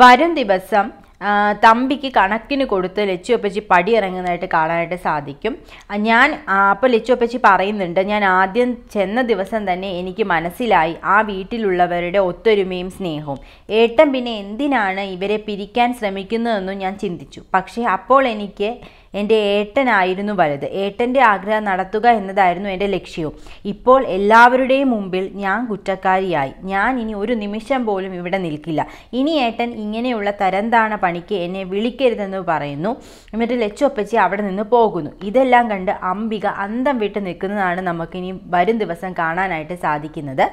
വരും ദിവസം തമ്പിക്ക് കണക്കിന് കൊടുത്ത് ലച്ചുവപ്പച്ചി ഇറങ്ങുന്നതായിട്ട് കാണാനായിട്ട് സാധിക്കും ഞാൻ അപ്പോൾ ലച്ചുവപ്പച്ചി പറയുന്നുണ്ട് ഞാൻ ആദ്യം ചെന്ന ദിവസം തന്നെ എനിക്ക് മനസ്സിലായി ആ വീട്ടിലുള്ളവരുടെ ഒത്തൊരുമയും സ്നേഹവും ഏട്ടൻ പിന്നെ എന്തിനാണ് ഇവരെ പിരിക്കാൻ ശ്രമിക്കുന്നതെന്നും ഞാൻ ചിന്തിച്ചു പക്ഷേ അപ്പോൾ എനിക്ക് എൻ്റെ ഏട്ടനായിരുന്നു വലുത് ഏട്ടൻ്റെ ആഗ്രഹം നടത്തുക എന്നതായിരുന്നു എൻ്റെ ലക്ഷ്യവും ഇപ്പോൾ എല്ലാവരുടെയും മുമ്പിൽ ഞാൻ കുറ്റക്കാരിയായി ഞാൻ ഇനി ഒരു നിമിഷം പോലും ഇവിടെ നിൽക്കില്ല ഇനി ഏട്ടൻ ഇങ്ങനെയുള്ള തരന്താണ പണിക്ക് എന്നെ വിളിക്കരുതെന്ന് പറയുന്നു എന്നിട്ട് ലച്ചൊപ്പച്ചി അവിടെ നിന്ന് പോകുന്നു ഇതെല്ലാം കണ്ട് അംബിക അന്തം വിട്ട് നിൽക്കുന്നതാണ് നമുക്കിനി വരും ദിവസം കാണാനായിട്ട് സാധിക്കുന്നത്